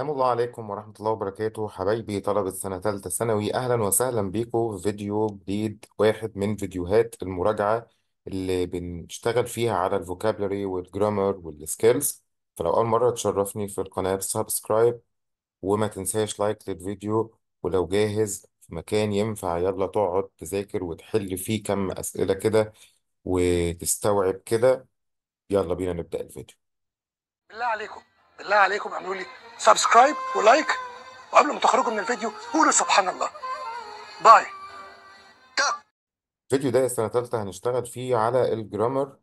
السلام الله عليكم ورحمة الله وبركاته حبايبي طلبة سنة ثالثة ثانوي أهلا وسهلا بيكم في فيديو جديد واحد من فيديوهات المراجعة اللي بنشتغل فيها على الفوكابلري والجرامر والسكيلز فلو أول مرة تشرفني في القناة سبسكرايب وما تنساش لايك للفيديو ولو جاهز في مكان ينفع يلا تقعد تذاكر وتحل فيه كم أسئلة كده وتستوعب كده يلا بينا نبدأ الفيديو بالله عليكم بالله عليكم اعملوا لي سبسكرايب ولايك وقبل ما تخرجوا من الفيديو قولوا سبحان الله باي الفيديو ده سنة تالتة هنشتغل فيه على الجرامر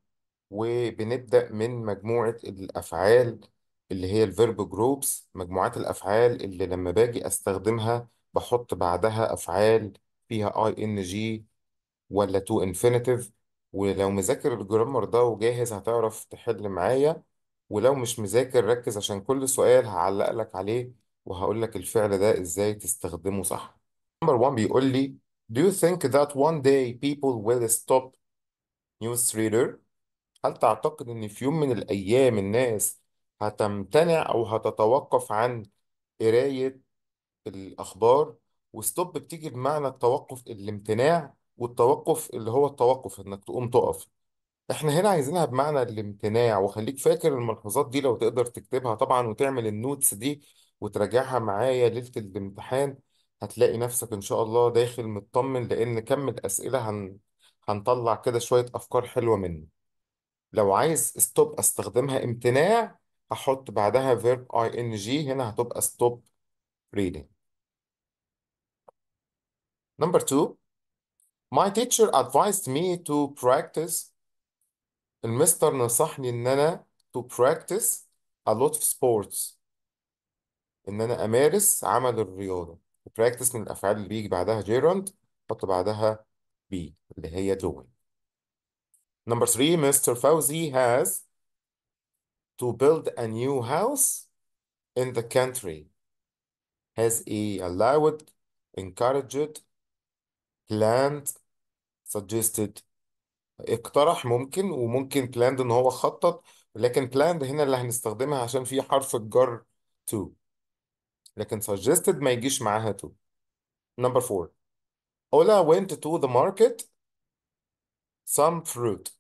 وبنبدأ من مجموعة الأفعال اللي هي الفيرب جروبس مجموعات الأفعال اللي لما باجي أستخدمها بحط بعدها أفعال فيها اي ان جي ولا تو انفينيتيف ولو مذاكر الجرامر ده وجاهز هتعرف تحل معايا ولو مش مذاكر ركز عشان كل سؤال هعلق لك عليه وهقول لك الفعل ده ازاي تستخدمه صح نمبر 1 بيقول لي Do you think that one day people will stop reader هل تعتقد إن في يوم من الأيام الناس هتمتنع أو هتتوقف عن قراية الأخبار؟ وستوب بتيجي بمعنى التوقف الامتناع والتوقف اللي هو التوقف إنك تقوم تقف احنا هنا عايزينها بمعنى الامتناع وخليك فاكر الملحوظات دي لو تقدر تكتبها طبعا وتعمل النوتس دي وتراجعها معايا ليلة الامتحان هتلاقي نفسك ان شاء الله داخل مطمن لان كم الاسئلة هن... هنطلع كده شوية افكار حلوة منه لو عايز ستوب استخدمها امتناع هحط بعدها فيرب اي ان جي هنا هتبقى ستوب reading نمبر 2 My teacher advised me to practice المستر نصحني ان انا to practice a lot of sports ان انا امارس عمل الرياضه practice من الافعال اللي بيجي بعدها gerund حط بعدها be اللي هي doing number three Mr. Fauzi has to build a new house in the country has he allowed encouraged planned suggested اقترح ممكن وممكن بلاند ان هو خطط لكن بلاند هنا اللي هنستخدمها عشان في حرف الجر to لكن suggested ما يجيش معاها to نمبر فور اولا went to the market some fruit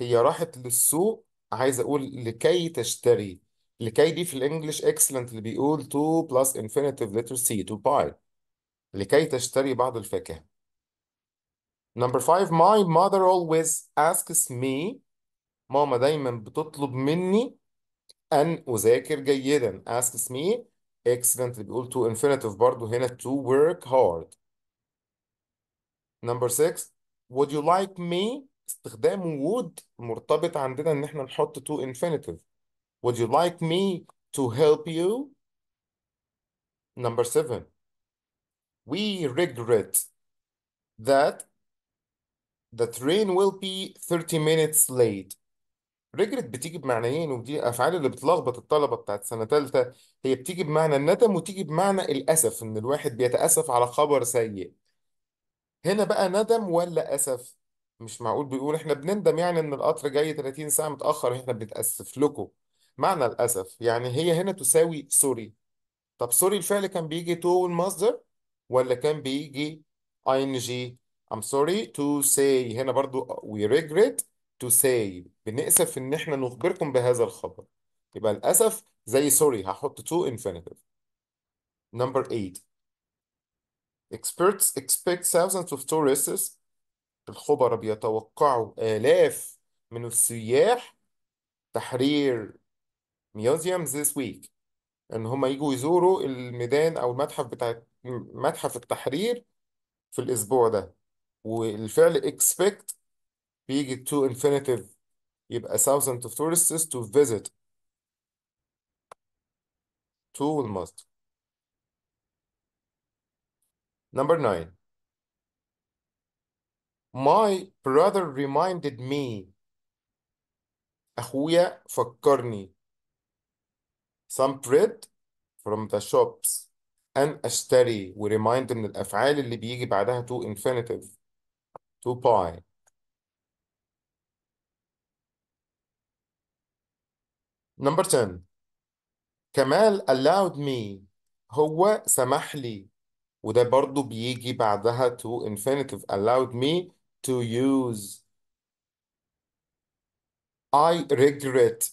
هي راحت للسوق عايز اقول لكي تشتري لكي دي في الانجليش اكسلنت اللي بيقول to plus infinitive letter سي to buy لكي تشتري بعض الفاكهة Number five, my mother always asks me ماما دايما بتطلب مني أن أذاكر جيدا asks me excellent اللي بيقول to infinitive برضه هنا to work hard number six would you like me استخدام would مرتبط عندنا إن احنا نحط to infinitive would you like me to help you number seven we regret that The train will be 30 minutes late. رجلت بتيجي بمعنيين ودي الافعال اللي بتلخبط الطلبه بتاعت سنه ثالثه هي بتيجي بمعنى الندم وتيجي بمعنى الاسف ان الواحد بيتاسف على خبر سيء هنا بقى ندم ولا اسف مش معقول بيقول احنا بنندم يعني ان القطر جاي 30 ساعه متاخر احنا بنتاسف لكم معنى الاسف يعني هي هنا تساوي سوري طب سوري الفعل كان بيجي تو المصدر ولا كان بيجي اي ان جي I'm sorry to say هنا برضو we regret to say بنأسف إن إحنا نخبركم بهذا الخبر يبقى للأسف زي sorry هحط to infinitive number eight experts expect thousands of tourists الخبراء بيتوقعوا آلاف من السياح تحرير ميوزيوم this week إن هما يجوا يزوروا الميدان أو المتحف بتاع متحف التحرير في الأسبوع ده والفعل expect بيجي to infinitive يبقى thousand of tourists to visit to must number nine my brother reminded me أخويا فكرني some bread from the shops أن أشتري وريمايند من الأفعال اللي بيجي بعدها to infinitive 2 باي نمبر 10 كمال allowed me هو سمح لي وده برضو بيجي بعدها to infinitive allowed me to use I regret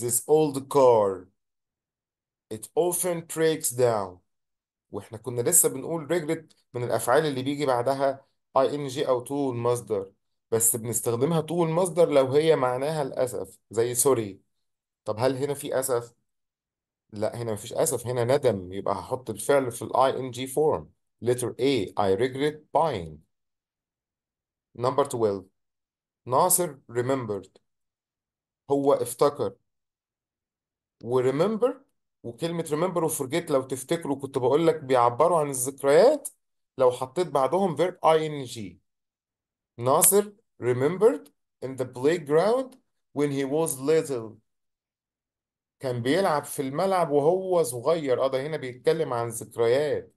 this old car it often breaks down واحنا كنا لسه بنقول regret من الافعال اللي بيجي بعدها اي ان جي او تو المصدر بس بنستخدمها تو المصدر لو هي معناها الاسف زي سوري طب هل هنا في اسف لا هنا مفيش اسف هنا ندم يبقى هحط الفعل في الاي ان جي فورم letter A I regret buying number 12 ناصر remembered هو افتكر remember وكلمة remember وforget لو تفتكروا كنت بقول لك بيعبروا عن الذكريات لو حطيت بعدهم verb ing ناصر remembered in the playground when he was little كان بيلعب في الملعب وهو صغير اه ده هنا بيتكلم عن ذكريات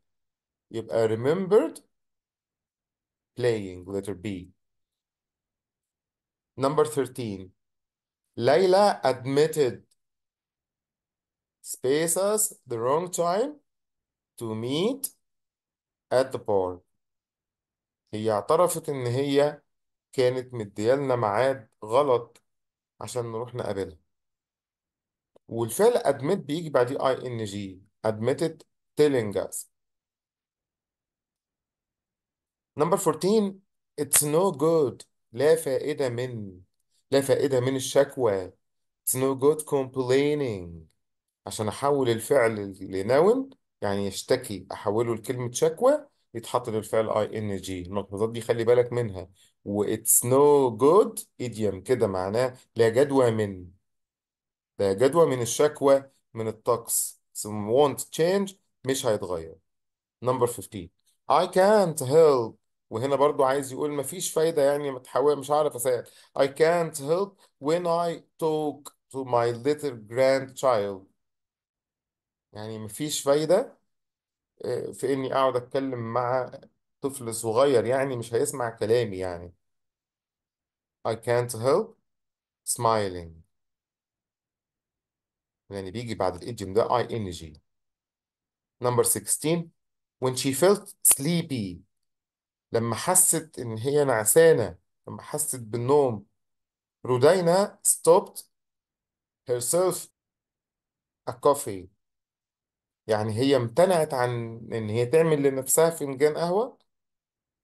يبقى remembered playing letter B number 13 ليلى admitted spaces the wrong time to meet at the bar هي اعترفت إن هي كانت مديالنا ميعاد غلط عشان نروح نقابلها والفعل admit بيجي بعديه ing admitted telling us number 14 it's no good لا فائدة من لا فائدة من الشكوى it's no good complaining عشان أحول الفعل لنون يعني يشتكي احوله لكلمه شكوى يتحط للفعل اي ان جي الملحوظات دي خلي بالك منها واتس نو جود ايديوم كده معناه لا جدوى من لا جدوى من الشكوى من الطقس so won't change مش هيتغير نمبر 15 I can't help وهنا برضو عايز يقول مفيش فايدة يعني ما تحاول مش هعرف أساعد I can't help when I talk to my little grandchild يعني مفيش فايدة آه، في إني أقعد أتكلم مع طفل صغير يعني مش هيسمع كلامي يعني I can't help smiling يعني بيجي بعد الإيديوم ده ING number 16 when she felt sleepy لما حست إن هي نعسانة لما حست بالنوم رودينا stopped herself a coffee يعني هي امتنعت عن ان هي تعمل لنفسها فنجان قهوة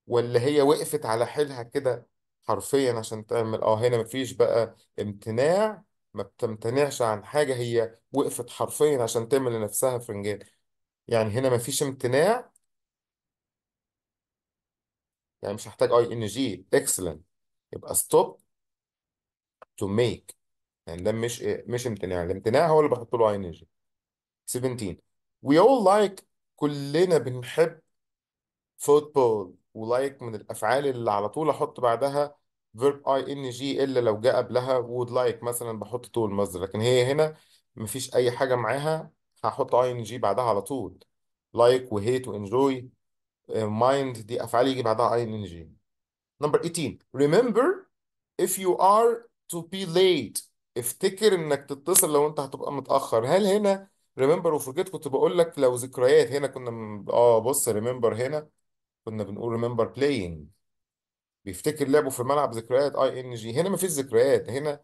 ولا هي وقفت على حيلها كده حرفيا عشان تعمل اه هنا مفيش بقى امتناع ما بتمتنعش عن حاجة هي وقفت حرفيا عشان تعمل لنفسها فنجان يعني هنا مفيش امتناع يعني مش هحتاج اي ان جي اكسلنت يبقى ستوب تو ميك يعني ده مش مش امتناع الامتناع هو اللي بحط له اي ان جي 17 we all like كلنا بنحب football ولايك من الافعال اللي على طول احط بعدها verb اي ان جي الا لو جاء قبلها would like مثلا بحط طول المصدر لكن هي هنا مفيش اي حاجه معاها هحط اي ان جي بعدها على طول like وهيت وانجوي آه، mind دي افعال يجي بعدها اي ان جي number 18 remember if you are to be late افتكر انك تتصل لو انت هتبقى متاخر هل هنا ريمبر وفورجيت كنت بقول لك لو ذكريات هنا كنا م- اه بص ريمبر هنا كنا بنقول ريمبر بلاينج بيفتكر لعبه في الملعب ذكريات اي ان جي هنا مفيش ذكريات هنا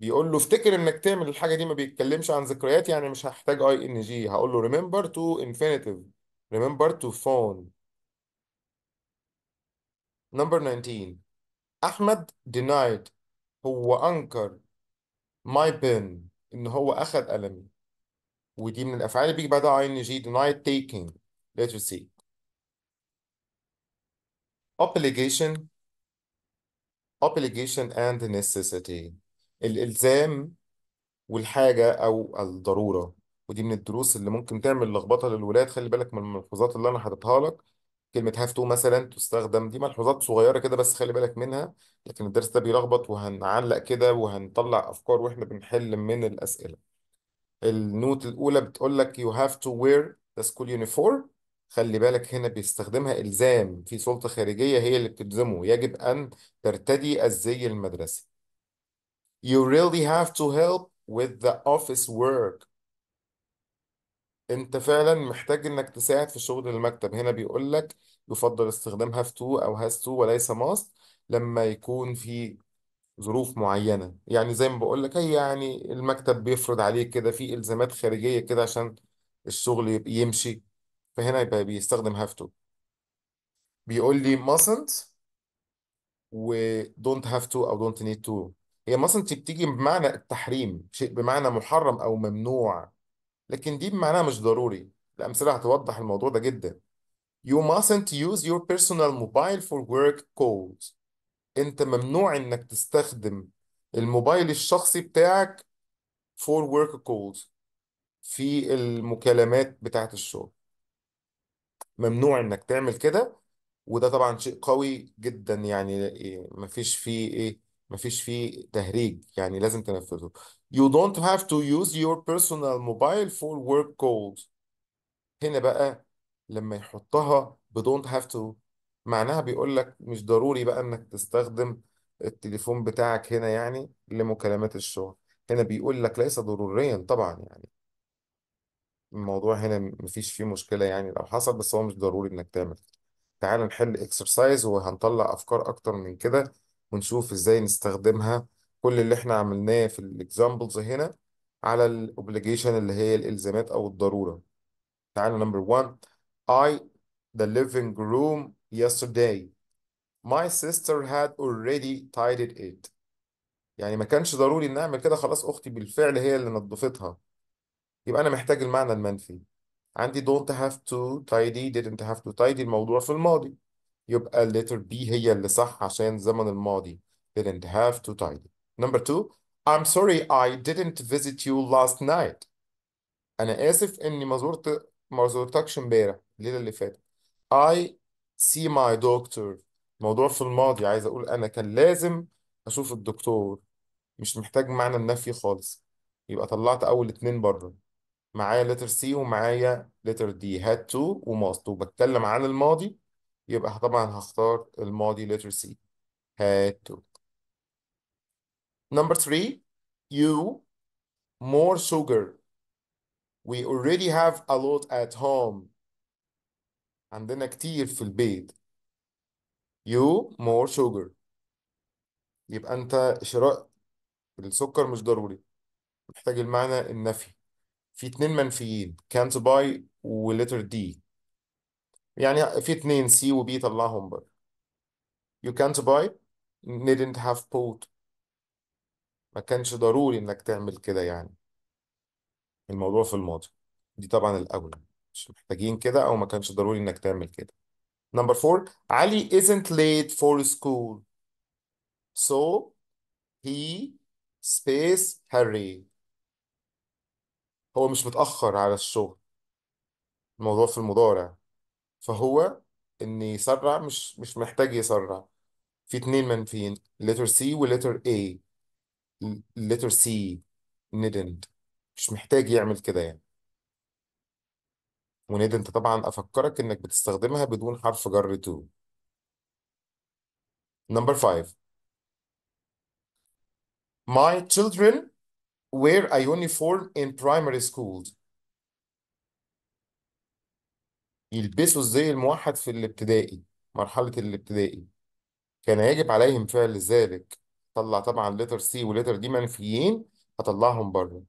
بيقول له افتكر انك تعمل الحاجه دي ما بيتكلمش عن ذكريات يعني مش هحتاج اي ان جي هقول له ريمبر تو انفينيتيف ريمبر تو فون نمبر 19 احمد denied هو انكر ماي بن ان هو اخذ قلمي ودي من الافعال اللي بيجي بعدها ing denied taking let us see obligation obligation and necessity الالزام والحاجه او الضروره ودي من الدروس اللي ممكن تعمل لخبطه للولاد خلي بالك من الملحوظات اللي انا حاططها لك كلمه هاف تو مثلا تستخدم دي ملحوظات صغيره كده بس خلي بالك منها لكن الدرس ده بيلخبط وهنعلق كده وهنطلع افكار واحنا بنحل من الاسئله النوت الأولى بتقول لك you have to wear the school uniform خلي بالك هنا بيستخدمها إلزام في سلطة خارجية هي اللي بتلزمه يجب أن ترتدي الزي المدرسي you really have to help with the office work انت فعلا محتاج انك تساعد في شغل المكتب هنا بيقول لك يفضل استخدامها في to او has to وليس must لما يكون في ظروف معينة يعني زي ما بقول لك هي يعني المكتب بيفرض عليك كده في إلزامات خارجية كده عشان الشغل يمشي فهنا يبقى بيستخدم have to بيقول لي mustn't و don't have to أو don't need to هي mustn't بتيجي بمعنى التحريم شيء بمعنى محرم أو ممنوع لكن دي بمعنى مش ضروري الأمثلة هتوضح الموضوع ده جدا You mustn't use your personal mobile for work calls انت ممنوع انك تستخدم الموبايل الشخصي بتاعك for work calls في المكالمات بتاعة الشغل ممنوع انك تعمل كده وده طبعا شيء قوي جدا يعني مفيش فيه ايه مفيش فيه تهريج يعني لازم تنفذه you don't have to use your personal mobile for work calls هنا بقى لما يحطها ب don't have to معناها بيقول لك مش ضروري بقى انك تستخدم التليفون بتاعك هنا يعني لمكالمات الشغل هنا بيقول لك ليس ضروريا طبعا يعني الموضوع هنا مفيش فيه مشكلة يعني لو حصل بس هو مش ضروري انك تعمل تعال نحل اكسرسايز وهنطلع افكار اكتر من كده ونشوف ازاي نستخدمها كل اللي احنا عملناه في الاكزامبلز هنا على الاوبليجيشن اللي هي الالزامات او الضرورة تعال نمبر 1 I the living room yesterday. My sister had already tidied it. يعني ما كانش ضروري ان اعمل كده خلاص اختي بالفعل هي اللي نظفتها. يبقى انا محتاج المعنى المنفي. عندي don't have to tidy didn't have to tidy الموضوع في الماضي. يبقى letter B هي اللي صح عشان زمن الماضي. didn't have to tidy. Number two, I'm sorry I didn't visit you last night. أنا آسف إني ما زرت ما زرتكش إمبارح الليلة اللي فاتت. I سي ماي دكتور موضوع في الماضي عايز اقول انا كان لازم اشوف الدكتور مش محتاج معنى النفي خالص يبقى طلعت اول اتنين بره معايا لتر سي ومعايا لتر دي to تو وماست وبتكلم عن الماضي يبقى طبعا هختار الماضي لتر سي had تو number three you more sugar we already have a lot at home عندنا كتير في البيض you more sugar يبقى انت شراء السكر مش ضروري محتاج المعنى النفي في اتنين منفيين can't buy ولتر دي يعني في اتنين سي وبي طلعهم بره you can't buy didn't have بوت ما كانش ضروري انك تعمل كده يعني الموضوع في الماضي دي طبعا الاولى كنتش محتاجين كده او ما كانش ضروري انك تعمل كده نمبر 4 علي isn't late for school so he space hurry هو مش متأخر على الشغل الموضوع في المضارع فهو ان يسرع مش مش محتاج يسرع في اتنين من فين letter C و letter A letter C needn't مش محتاج يعمل كده يعني ونيد انت طبعا افكرك انك بتستخدمها بدون حرف جر تو number 5 my children wear a uniform in primary school يلبسوا الزي الموحد في الابتدائي مرحلة الابتدائي كان يجب عليهم فعل ذلك طلع طبعا لتر سي ولتر دي منفيين هطلعهم بره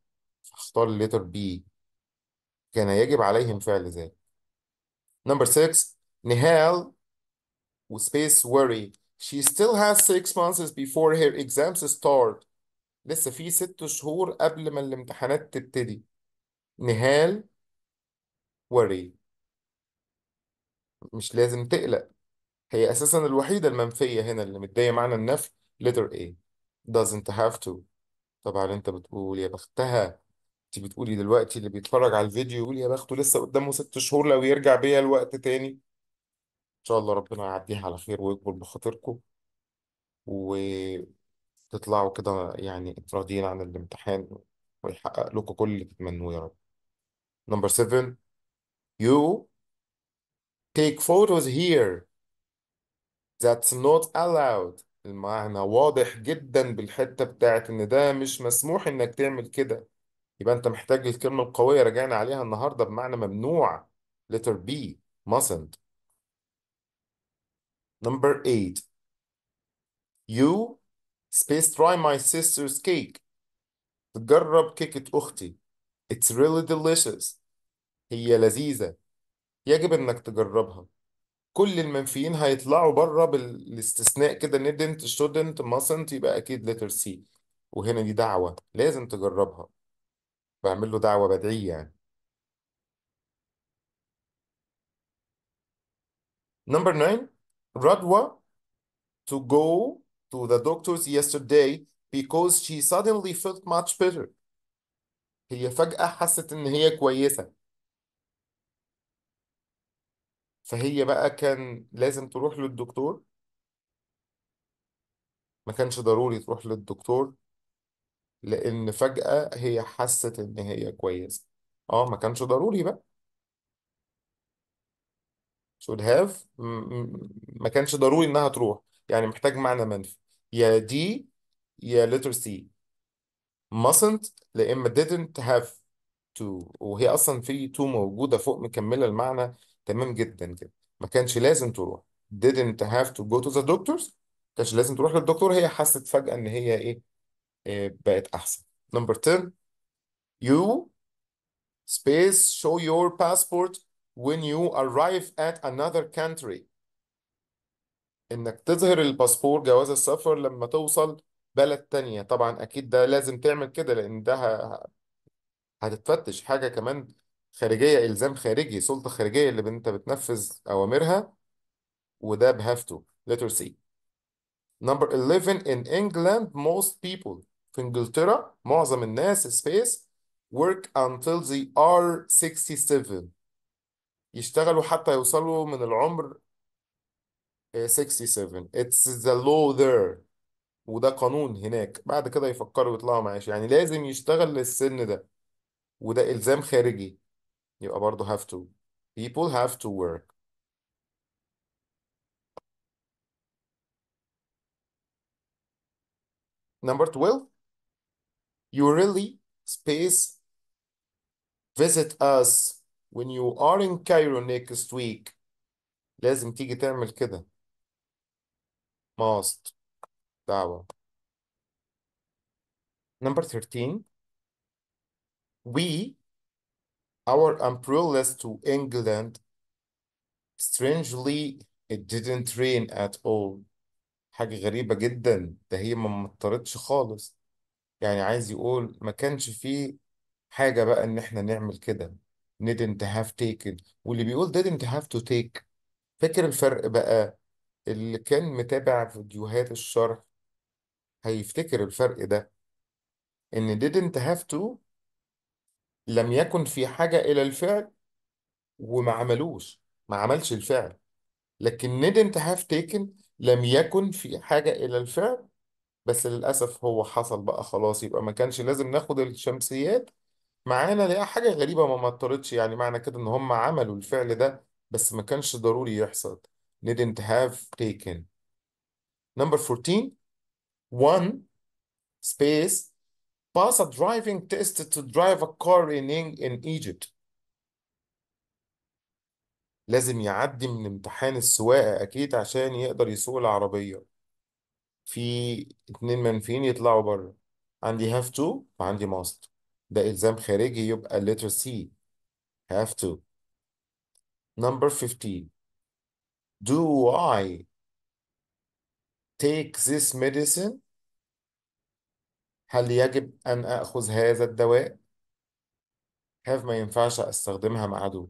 هختار لتر بي كان يجب عليهم فعل ذلك number 6 Nihal وسبيس worry she still has six months before her exams start لسه في ست شهور قبل ما الامتحانات تبتدي نهال worry مش لازم تقلق هي أساسا الوحيدة المنفية هنا اللي متضايقه معنى النفي letter A doesn't have to طبعا انت بتقول يا بختها انت بتقولي دلوقتي اللي بيتفرج على الفيديو يقول يا بخته لسه قدامه ست شهور لو يرجع بيا الوقت تاني ان شاء الله ربنا يعديها على خير ويقبل بخاطركم وتطلعوا كده يعني راضيين عن الامتحان ويحقق لكم كل اللي تتمنوه يا رب نمبر 7 you take photos here That's not allowed المعنى واضح جدا بالحتة بتاعت إن ده مش مسموح إنك تعمل كده يبقى انت محتاج الكلمة القوية رجعنا عليها النهاردة بمعنى ممنوع letter B mustn't number 8 you space try my sister's cake تجرب كيكة أختي it's really delicious هي لذيذة يجب انك تجربها كل المنفيين هيطلعوا بره بالاستثناء كده didn't shouldn't mustn't يبقى اكيد letter C وهنا دي دعوة لازم تجربها بعمل له دعوة بدعية يعني نمبر 9 Radwa to go to the doctors yesterday because she suddenly felt much better. هي فجأة حست إن هي كويسة. فهي بقى كان لازم تروح للدكتور. ما كانش ضروري تروح للدكتور لأن فجأة هي حست إن هي كويسة اه ما كانش ضروري بقى should have ما كانش ضروري إنها تروح يعني محتاج معنى منفي يا دي يا letter C mustn't لا إما didn't have to وهي أصلا في to موجودة فوق مكملة المعنى تمام جدا كده ما كانش لازم تروح didn't have to go to the doctors ما كانش لازم تروح للدكتور هي حست فجأة إن هي إيه آه، بقت احسن نمبر 10 you space show your passport when you arrive at another country انك تظهر الباسبور جواز السفر لما توصل بلد تانية طبعا اكيد ده لازم تعمل كده لان ده هتتفتش حاجة كمان خارجية الزام خارجي سلطة خارجية اللي انت بتنفذ اوامرها وده بهافته letter C number 11 in England most people في انجلترا معظم الناس سبيس work until they are 67 يشتغلوا حتى يوصلوا من العمر 67 آه، it's the law there وده قانون هناك بعد كده يفكروا يطلعوا معاش يعني لازم يشتغل للسن ده وده إلزام خارجي يبقى برضه have to people have to work number 12 you really space visit us when you are in Cairo next week لازم تيجي تعمل كده must دعوة number 13 we our umbrellas to England strangely it didn't rain at all حاجة غريبة جدا ده هي ما مطرتش خالص يعني عايز يقول ما كانش فيه حاجة بقى إن إحنا نعمل كده didn't have taken واللي بيقول didn't have to take فاكر الفرق بقى اللي كان متابع فيديوهات الشرح هيفتكر الفرق ده إن didn't have to لم يكن في حاجة إلى الفعل وما عملوش ما عملش الفعل لكن didn't have taken لم يكن في حاجة إلى الفعل بس للأسف هو حصل بقى خلاص يبقى ما كانش لازم ناخد الشمسيات معانا لقى حاجة غريبة ما مطرتش يعني معنى كده إن هم عملوا الفعل ده بس ما كانش ضروري يحصل didn't have taken number 14 one space pass a driving test to drive a car in in Egypt لازم يعدي من امتحان السواقة أكيد عشان يقدر يسوق العربية في اتنين منفيين يطلعوا بره عندي have to وعندي must ده إلزام خارجي يبقى letter C have to number 15 do I take this medicine هل يجب أن أخذ هذا الدواء have ما ينفعش أستخدمها مع do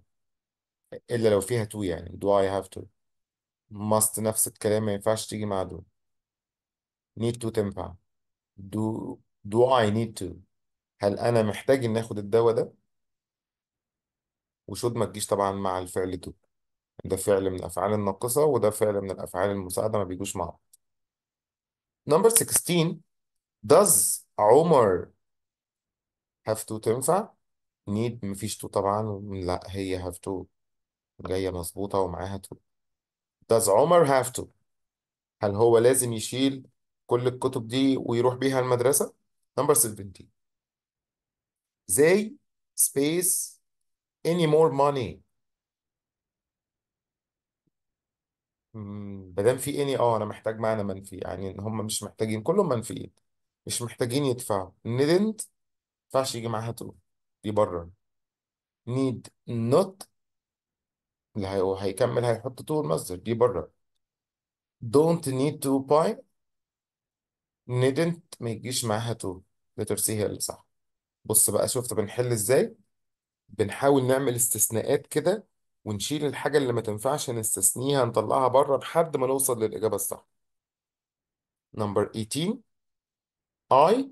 إلا لو فيها to يعني do I have to must نفس الكلام ما ينفعش تيجي مع do need to تنفع do do I need to هل أنا محتاج إن آخد الدواء ده وشود ما تجيش طبعا مع الفعل to ده فعل من الأفعال الناقصة وده فعل من الأفعال المساعدة ما بيجوش مع بعض number 16 does عمر have to تنفع need مفيش to طبعا لا هي have to جاية مظبوطة ومعاها to does عمر have to هل هو لازم يشيل كل الكتب دي ويروح بيها المدرسة نمبر 17 زي space any more money مادام في اني اه انا محتاج معنى منفي يعني ان هم مش محتاجين كلهم منفيين مش محتاجين يدفعوا needn't ينفعش يجي معاها تو دي بره need not اللي هيكمل هيحط تو المصدر دي بره don't need to buy ندنت ما يجيش معاها تو لتر سي هي اللي صح بص بقى شفت بنحل ازاي بنحاول نعمل استثناءات كده ونشيل الحاجة اللي ما تنفعش نستثنيها نطلعها بره لحد ما نوصل للإجابة الصح نمبر 18 I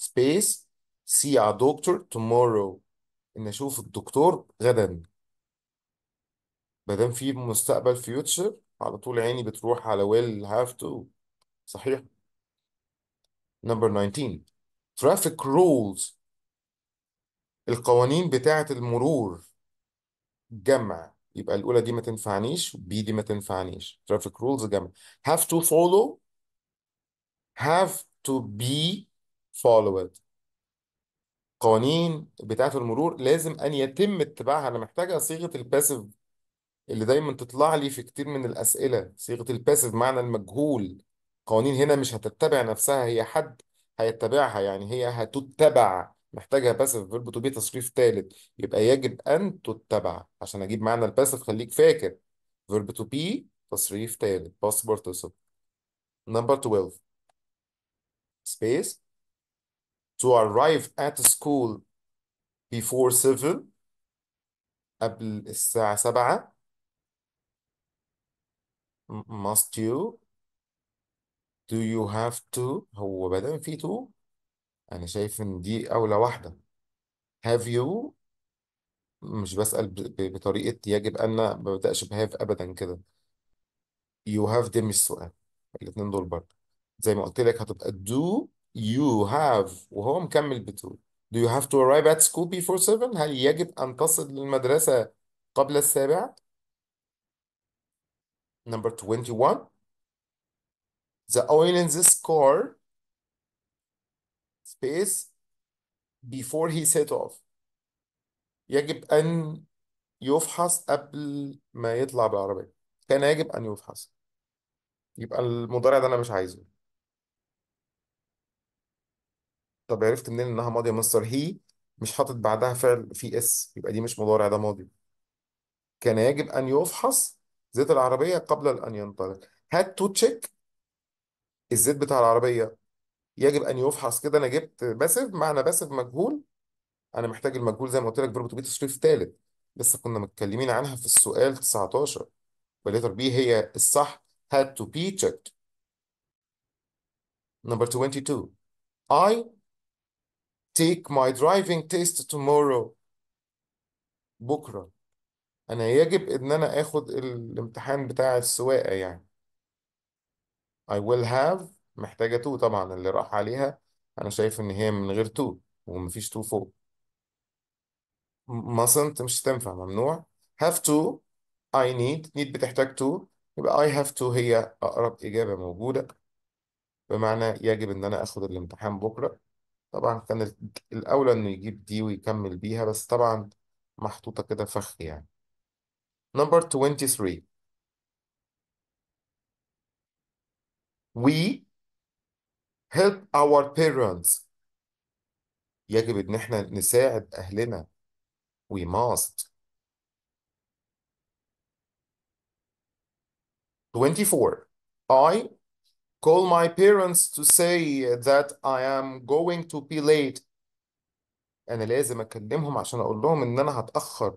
space see a doctor tomorrow إن أشوف الدكتور غدا مادام في مستقبل future على طول عيني بتروح على will have to صحيح نمبر 19 traffic rules القوانين بتاعة المرور جمع يبقى الأولى دي ما تنفعنيش بي دي ما تنفعنيش traffic rules جمع have to follow have to be followed قوانين بتاعة المرور لازم أن يتم اتباعها أنا محتاجة صيغة الباسيف اللي دايما تطلع لي في كتير من الأسئلة صيغة الباسيف معنى المجهول قوانين هنا مش هتتبع نفسها هي حد هيتبعها يعني هي هتتبع محتاجها باسف فيرب تو بي تصريف ثالث يبقى يجب أن تتبع عشان أجيب معنى الباسف خليك فاكر فيرب تو بي تصريف ثالث past participle number 12 space to arrive at school before 7 قبل الساعة 7 must you Do you have to هو بدل في to أنا شايف إن دي أولى واحدة have you مش بسأل بطريقة يجب أن ما ببدأش have أبدا كده you have دي مش سؤال الاتنين دول برضه زي ما قلت لك هتبقى do you have وهو مكمل ب to do you have to arrive at school before 7 هل يجب أن تصل للمدرسة قبل السابعة number 21 The oil in this car space before he set off يجب أن يفحص قبل ما يطلع بالعربية كان يجب أن يفحص يبقى المضارع ده أنا مش عايزه طب عرفت منين إنها ماضية مصدر هي مش حاطط بعدها فعل في اس يبقى دي مش مضارع ده ماضي كان يجب أن يفحص زيت العربية قبل أن ينطلق had to check الزيت بتاع العربية يجب أن يفحص كده أنا جبت باسف معنى باسف مجهول أنا محتاج المجهول زي ما قلت لك فيرب تو بي تصريف ثالث لسه كنا متكلمين عنها في السؤال 19 والليتر بي هي الصح had to be checked Number 22 I take my driving test tomorrow بكرة أنا يجب إن أنا آخد الامتحان بتاع السواقة يعني I will have محتاجة to طبعا اللي راح عليها أنا شايف إن هي من غير to ومفيش to فوق mustn't مش هتنفع ممنوع have to I need need بتحتاج to يبقى I have to هي أقرب إجابة موجودة بمعنى يجب إن أنا آخد الامتحان بكرة طبعا كان الأولى إنه يجيب دي ويكمل بيها بس طبعا محطوطة كده فخ يعني number 23 we help our parents يجب ان احنا نساعد اهلنا we must 24 I call my parents to say that I am going to be late انا لازم اكلمهم عشان اقول لهم ان انا هتاخر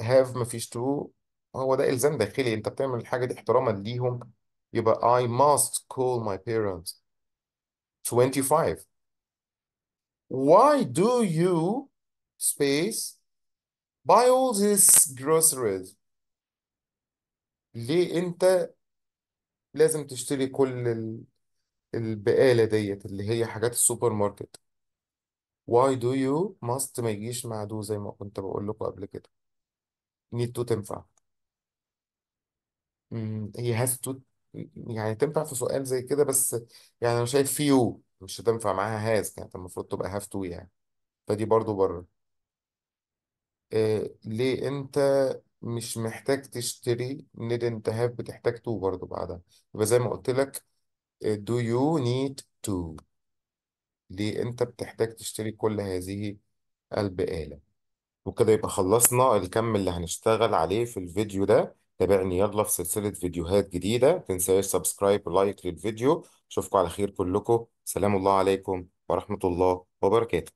have مفيش to هو ده الزام داخلي انت بتعمل الحاجه دي احتراما ليهم يبقى I must call my parents. 25. Why do you space buy all these groceries? ليه انت لازم تشتري كل البقالة ديت اللي هي حاجات السوبر ماركت why do you must ما يجيش مع دو زي ما كنت بقول لكم قبل كده need to تنفع هي mm, has to يعني تنفع في سؤال زي كده بس يعني انا شايف فيو مش هتنفع معاها هاز يعني المفروض تبقى هاف تو يعني فدي برضو بره إيه ليه انت مش محتاج تشتري need انت هاف بتحتاج تو برضو بعدها يبقى زي ما قلت لك آه، do you need to ليه انت بتحتاج تشتري كل هذه البقالة وكده يبقى خلصنا الكم اللي هنشتغل عليه في الفيديو ده تابعني يلا في سلسلة فيديوهات جديدة تنساش سبسكرايب ولايك للفيديو اشوفكم على خير كلكم سلام الله عليكم ورحمة الله وبركاته